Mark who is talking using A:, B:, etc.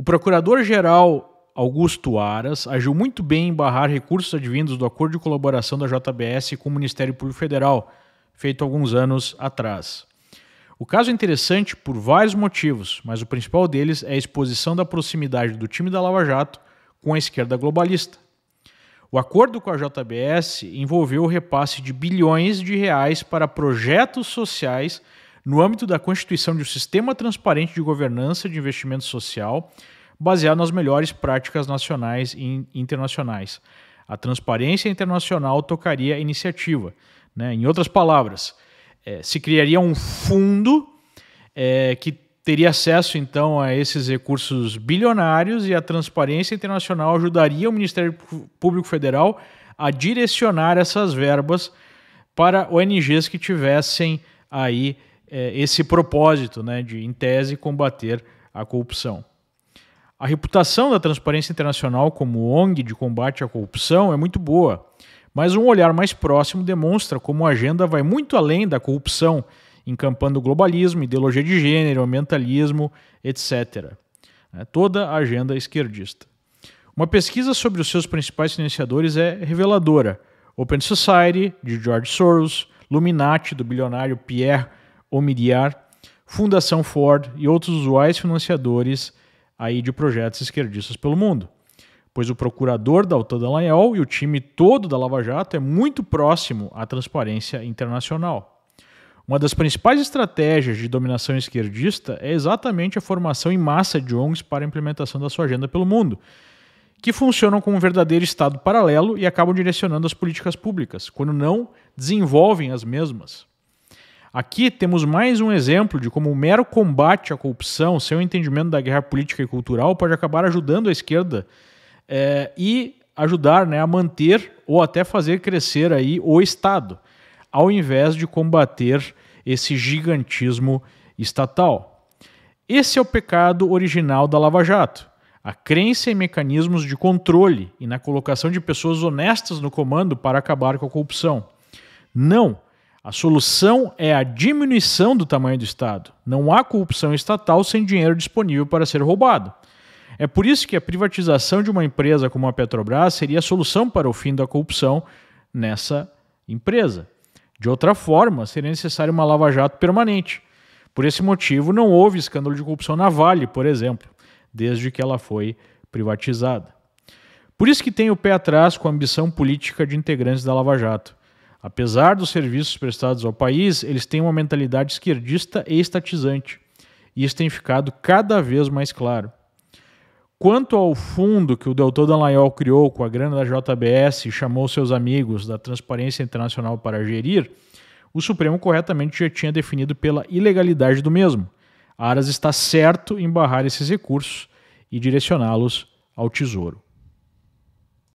A: O procurador-geral Augusto Aras agiu muito bem em barrar recursos advindos do acordo de colaboração da JBS com o Ministério Público Federal, feito alguns anos atrás. O caso é interessante por vários motivos, mas o principal deles é a exposição da proximidade do time da Lava Jato com a esquerda globalista. O acordo com a JBS envolveu o repasse de bilhões de reais para projetos sociais no âmbito da constituição de um sistema transparente de governança de investimento social, baseado nas melhores práticas nacionais e internacionais. A transparência internacional tocaria a iniciativa. Né? Em outras palavras, é, se criaria um fundo é, que teria acesso então a esses recursos bilionários e a transparência internacional ajudaria o Ministério Público Federal a direcionar essas verbas para ONGs que tivessem aí é, esse propósito né, de, em tese, combater a corrupção. A reputação da Transparência Internacional como ONG de combate à corrupção é muito boa, mas um olhar mais próximo demonstra como a agenda vai muito além da corrupção, encampando globalismo, ideologia de gênero, ambientalismo, etc. É né, toda a agenda esquerdista. Uma pesquisa sobre os seus principais financiadores é reveladora. Open Society, de George Soros, Luminati, do bilionário Pierre Omidyar, Fundação Ford e outros usuais financiadores aí de projetos esquerdistas pelo mundo. Pois o procurador da Dalton Dallagnol e o time todo da Lava Jato é muito próximo à transparência internacional. Uma das principais estratégias de dominação esquerdista é exatamente a formação em massa de ONGs para a implementação da sua agenda pelo mundo, que funcionam como um verdadeiro Estado paralelo e acabam direcionando as políticas públicas, quando não desenvolvem as mesmas. Aqui temos mais um exemplo de como o mero combate à corrupção, seu entendimento da guerra política e cultural, pode acabar ajudando a esquerda é, e ajudar né, a manter ou até fazer crescer aí o Estado, ao invés de combater esse gigantismo estatal. Esse é o pecado original da Lava Jato. A crença em mecanismos de controle e na colocação de pessoas honestas no comando para acabar com a corrupção. Não! A solução é a diminuição do tamanho do Estado. Não há corrupção estatal sem dinheiro disponível para ser roubado. É por isso que a privatização de uma empresa como a Petrobras seria a solução para o fim da corrupção nessa empresa. De outra forma, seria necessário uma lava-jato permanente. Por esse motivo, não houve escândalo de corrupção na Vale, por exemplo, desde que ela foi privatizada. Por isso que tem o pé atrás com a ambição política de integrantes da Lava Jato. Apesar dos serviços prestados ao país, eles têm uma mentalidade esquerdista e estatizante. E isso tem ficado cada vez mais claro. Quanto ao fundo que o Deltor Dallagnol criou com a grana da JBS e chamou seus amigos da Transparência Internacional para gerir, o Supremo corretamente já tinha definido pela ilegalidade do mesmo. Aras está certo em barrar esses recursos e direcioná-los ao Tesouro.